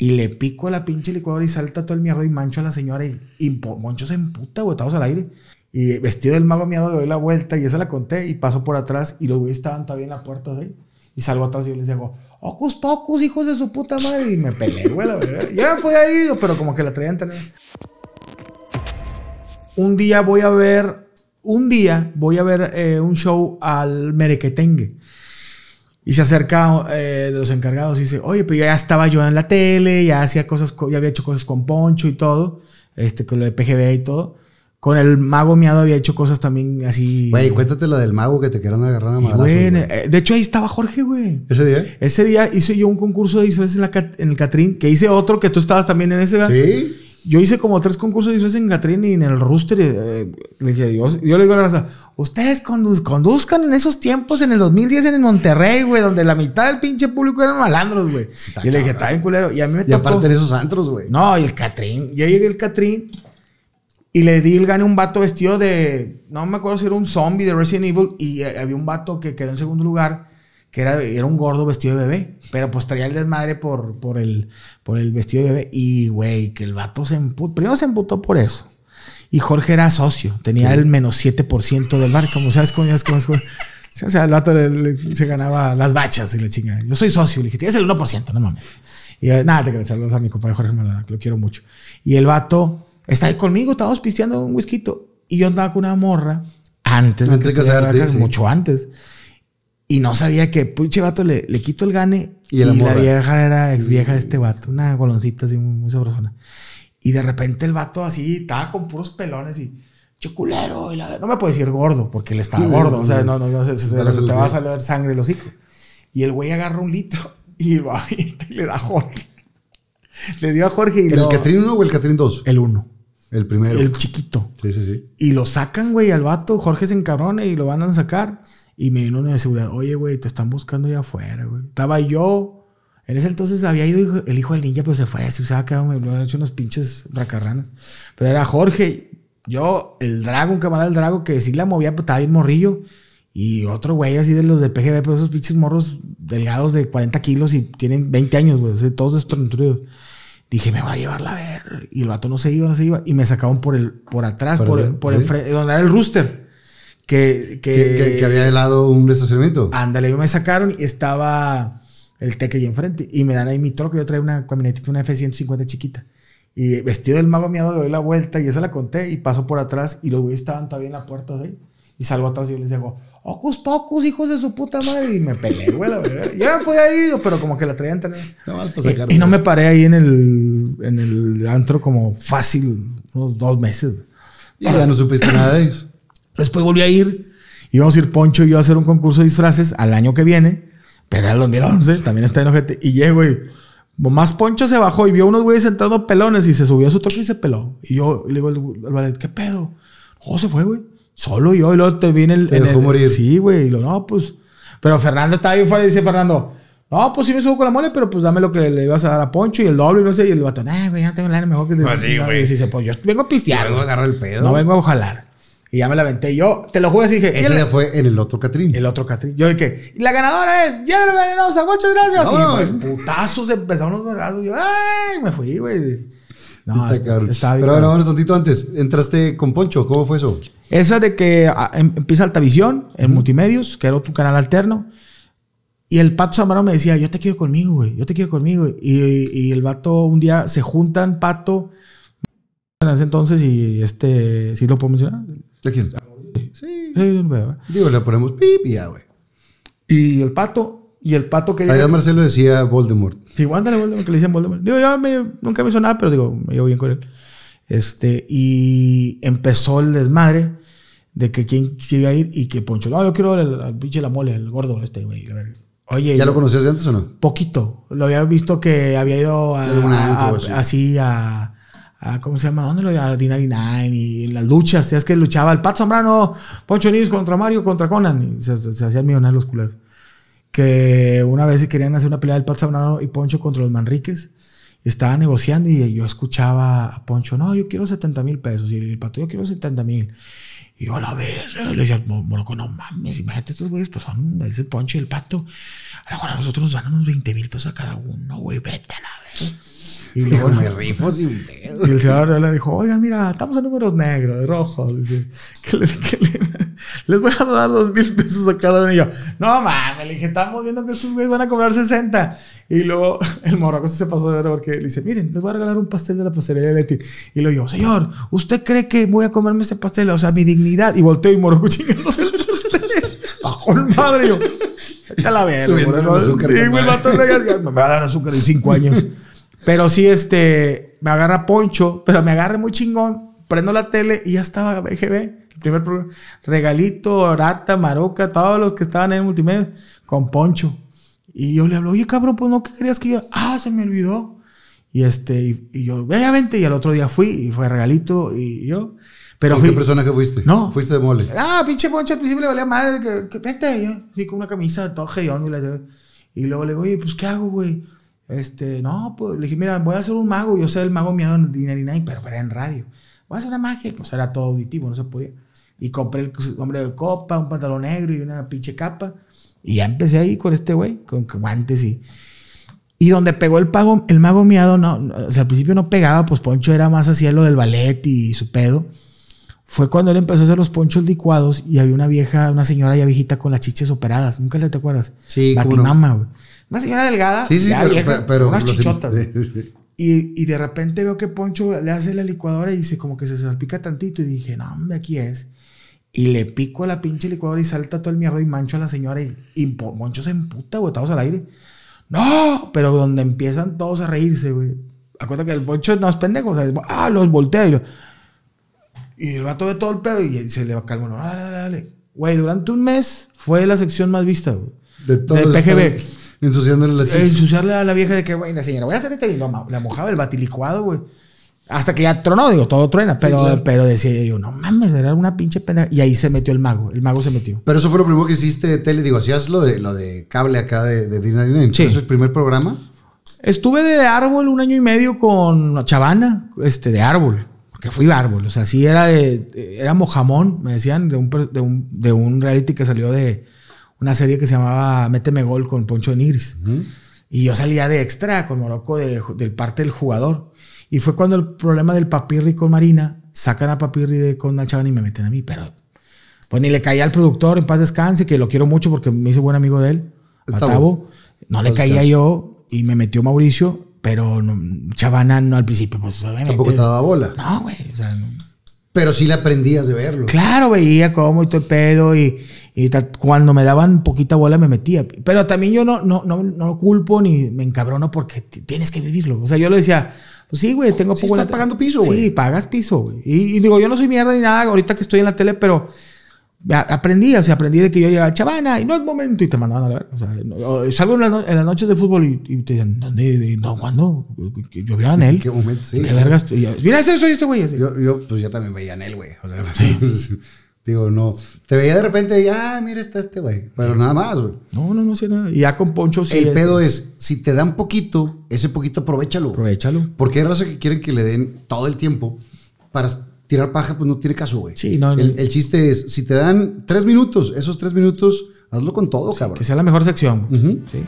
Y le pico a la pinche licuadora y salta todo el mierda y mancho a la señora. Y, monchos en puta emputa, güey, al aire. Y vestido del mago miado le doy la vuelta y esa la conté y paso por atrás y los güeyes estaban todavía en la puerta de ahí. Y salgo atrás y les digo, ocus pocus, hijos de su puta madre. Y me peleé, güey, Yo me podía ir, pero como que la traían tener. Un día voy a ver, un día voy a ver eh, un show al Merequetengue. Y se acerca eh, de los encargados y dice, oye, pero pues ya estaba yo en la tele, ya hacía cosas, ya había hecho cosas con Poncho y todo, este, con lo de PGB y todo. Con el mago miado había hecho cosas también así. Güey, cuéntate la del mago que te querían agarrar a Güey, eh, de hecho ahí estaba Jorge, güey. ¿Ese día? Ese día hice yo un concurso de disfraces en, en el Catrín, que hice otro que tú estabas también en ese, ¿verdad? Sí. Yo hice como tres concursos de disfraces en Catrín y en el Rooster. Eh, le dije, yo, yo le digo a la Ustedes conduzcan en esos tiempos, en el 2010 en el Monterrey, güey, donde la mitad del pinche público eran malandros, güey. y le dije, está bien culero. Y a mí me aparte de esos antros, güey. No, y el Catrín. Yo llegué el Catrín y le di el gane un vato vestido de. No me acuerdo si era un zombie de Resident Evil. Y eh, había un vato que quedó en segundo lugar, que era, era un gordo vestido de bebé. Pero pues traía el desmadre por, por, el, por el vestido de bebé. Y, güey, que el vato se Primero se emputó por eso. Y Jorge era socio, tenía el menos 7% del barco. como sabes, cómo es, Jorge. O sea, el vato se ganaba las bachas y la chingada. Yo soy socio, le dije, tienes el 1%, no mames. Y eh, nada, te agradezco. a mi compadre Jorge Maldonado, lo quiero mucho. Y el vato está ahí conmigo, estábamos pisteando un whisky. Y yo andaba con una morra antes, de mucho antes. Y no sabía que, pinche vato, le, le quito el gane. Y, la vieja era ex vieja de este vato, una goloncita así muy, muy sabrosona. Y de repente el vato así, estaba con puros pelones y choculero. Y la... No me puede decir gordo, porque él estaba gordo. O sea, no, no, no, se, te va a salir sangre el hocico. Y el güey agarra un litro y va y le da a Jorge. Le dio a Jorge y ¿El Catrín 1 o el Catrín 2? El 1. El primero. El chiquito. Sí, sí, sí. Y lo sacan, güey, al vato. Jorge se encabrona y lo van a sacar. Y me vino una de seguridad. Oye, güey, te están buscando allá afuera, güey. Estaba yo, en ese entonces había ido el hijo del ninja, pero se fue, se usaba cada Me hecho unos pinches racarranas. Pero era Jorge, yo, el dragón, un camarada del Drago, que sí la movía, pero pues, estaba bien morrillo. Y otro güey así de los de PGB, pero esos pinches morros delgados de 40 kilos y tienen 20 años, güey, todos Dije, me va a llevarla a ver. Y el vato no se iba, no se iba. Y me sacaban por el, por atrás, por, el, por el, donde era el rooster. Que, que, había helado un estacionamiento. Ándale, me sacaron y estaba el teque ahí enfrente. Y me dan ahí mi troco. Yo traía una camionetita, una F-150 chiquita. Y vestido del mago miado, le doy la vuelta y esa la conté. Y paso por atrás y los güeyes estaban todavía en la puerta de ahí. Y salgo atrás y yo les digo, Ocus Pocus, hijos de su puta madre. Y me peleé, güey, Ya me podía ir, pero como que la traían también. No, y, eh, y, no me paré ahí en el, en el antro como fácil, unos dos meses. Y ya no supiste nada de ellos. Después volví a ir. Íbamos a ir Poncho y yo a hacer un concurso de disfraces al año que viene. Pero era el 2011, también está en Y llego y más Poncho se bajó y vio unos güeyes entrando pelones y se subió a su toque y se peló. Y yo le digo al ballet, ¿qué pedo? Oh, se fue, güey. Solo yo. Y luego te vi el. humor y morir. Sí, güey. Y lo, no, pues. Pero Fernando estaba ahí fuera y dice Fernando, no, pues sí me subo con la mole, pero pues dame lo que le ibas a dar a Poncho y el doble, no sé. Y el vato, no, güey, ya no tengo aire mejor que. Pues Así güey. Y dice, pues yo vengo a pistear. Yo vengo a agarrar el pedo. No vengo a jalar. Y ya me la aventé. Yo, te lo juro, así dije. Ese le fue en el otro Catrín. El otro Catrín. Yo dije, la ganadora es ¡Yedra Venenosa, muchas gracias. No, y pues, putazos empezaron los vergazos. Yo, ¡ay! Me fui, güey. No, está, bien, Pero ahora un tantito antes. Entraste con Poncho, ¿cómo fue eso? Esa de que ah, em, empieza Altavisión en Multimedios, que era otro canal alterno. Y el Pato Zambrano me decía, yo te quiero conmigo, güey, yo te quiero conmigo. Y, y, y el vato un día se juntan, Pato, en ese entonces y este, ¿sí lo puedo mencionar? ¿De quién? Sí. sí Digo, le ponemos ya, güey. Y el pato, y el pato quería... Allá Marcelo decía Voldemort. Sí, guándale Voldemort, que le decían Voldemort. Digo, yo nunca me hizo nada, pero digo, me llevo bien con él. Este, y empezó el desmadre de que quién iba a ir y que Poncho, no, yo quiero al pinche la mole, el gordo este, güey. Oye. ¿Ya lo conocías antes o no? Poquito. Lo había visto que había ido a, así a Ah, ¿cómo se llama? ¿Dónde lo Dinari Nine y las luchas. Es que luchaba el Pato Zambrano, Poncho Nils contra Mario, contra Conan. Y se, hacía hacían millonarios los culeros. Que una vez querían hacer una pelea del Pato Zambrano y Poncho contra los Manriques. Estaba negociando y yo escuchaba a Poncho, no, yo quiero 70 mil pesos. Y el Pato, yo quiero 70 mil. Y yo, a la vez le decía, Moroco, no mames, imagínate estos güeyes, pues son, ese poncho y el pato. A lo mejor a nosotros nos dan unos 20 mil pesos a cada uno, güey, vete a la vez y luego me rifo sin pedo. Y el señor le dijo, oigan, mira, estamos en números negros, rojos. le, le, les voy a dar dos mil pesos a cada uno. Y yo, no mames, le dije, estamos viendo que estos güeyes van a cobrar 60. Y luego el morroco se pasó de ver porque le dice, miren, les voy a regalar un pastel de la pastelería de Leti. Y luego yo, señor, ¿usted cree que voy a comerme ese pastel? O sea, mi dignidad. Y volteó y morro chingándose el pastel. Bajo el madre. Yo, la verga. el Sí, me va a dar azúcar en cinco años. Pero sí, este, me agarra Poncho, pero me agarra muy chingón. Prendo la tele y ya estaba BGB, el primer programa. Regalito, Orata, Maroca, todos los que estaban en el multimedia, con Poncho. Y yo le hablo, oye, cabrón, pues no, ¿qué querías que yo? Ah, se me olvidó. Y este, y, yo, vaya, vente, y al otro día fui, y fue Regalito, y yo. Pero ¿Con fui, qué que fuiste? No. Fuiste de mole. Ah, pinche Poncho, al principio le valía madre, que, yo, fui con una camisa, todo toje y, y luego le digo, oye, pues, ¿qué hago, güey? Este, no, pues le dije, mira, voy a hacer un mago. Yo sé el mago miado en y pero, pero era en radio. Voy a hacer una magia. Pues era todo auditivo, no se podía. Y compré el pues, hombre de copa, un pantalón negro y una pinche capa. Y ya empecé ahí con este güey, con guantes y. Y donde pegó el, pago, el mago miado, no, o sea, al principio no pegaba, pues Poncho era más hacia lo del ballet y su pedo. Fue cuando él empezó a hacer los ponchos licuados y había una vieja, una señora ya viejita con las chiches operadas. Nunca le te acuerdas. Sí, Mama, güey. Una señora delgada, sí, sí, pero, unas chichotas. y, y, de repente veo que Poncho le hace la licuadora y dice como que se salpica tantito. Y dije, no, hombre, aquí es. Y le pico a la pinche licuadora y salta todo el mierda y mancho a la señora. Y, Poncho se emputa, güey, estamos al aire. No, pero donde empiezan todos a reírse, güey. Acuérdate que el Poncho no es pendejo, o sea, ah, los voltea y el vato ve todo el pedo y se le va calmo. Dale, dale, dale. Güey, durante un mes fue la sección más vista, güey. De todo Del PGB. Ensuciándole la Ensuciarle a la vieja de que, güey, la señora, voy a hacer este. Y la mojaba el batilicuado, güey. Hasta que ya tronó, digo, todo truena. Pero, decía yo, no mames, era una pinche pena Y ahí se metió el mago, el mago se metió. Pero eso fue lo primero que hiciste de tele, digo, hacías lo de, lo de cable acá de, de Dinner ¿Eso es el primer programa? Estuve de árbol un año y medio con Chavana, este, de árbol. Porque fui árbol, o sea, sí era de, era mojamón, me decían, de un reality que salió de, una serie que se llamaba Méteme Gol con Poncho de Nigris. Y yo salía de extra con Morocco del parte del jugador. Y fue cuando el problema del Papirri con Marina, sacan a Papirri con con chavana y me meten a mí. Pero pues ni le caía al productor, en paz descanse, que lo quiero mucho porque me hice buen amigo de él, a No le caía yo y me metió Mauricio, pero Chavana no al principio, pues, Tampoco te daba bola. No, güey, Pero sí le aprendías de verlo. Claro, veía cómo y todo el pedo y y cuando me daban poquita bola me metía. Pero también yo no, no, no, no culpo ni me encabrono porque tienes que vivirlo. O sea, yo le decía, pues sí, güey, tengo sí Estás pagando piso, güey. Sí, pagas piso, güey. Y, digo, yo no soy mierda ni nada ahorita que estoy en la tele, pero aprendí, o sea, aprendí de que yo llegaba, chavana, y no es momento, y te mandaban a ver. O sea, eh, salgo en, las noches de fútbol y, te dicen, ¿dónde? De, no, ¿cuándo? Yo veía a Anel. ¿Qué momento? Sí. vergas? Mira, ese soy este güey. Yo, pues ya también veía a Anel, güey. O sea, sí. Pues, Digo, no. Te veía de repente y, ah, mira, está este güey. Pero nada más, güey. No, no, no sé nada. Y ya con Poncho El pedo es, si te dan poquito, ese poquito aprovechalo. Aprovechalo. Porque hay razón que quieren que le den todo el tiempo para tirar paja, pues no tiene caso, güey. Sí, no, el, chiste es, si te dan tres minutos, esos tres minutos, hazlo con todo, cabrón. Que sea la mejor sección. Sí.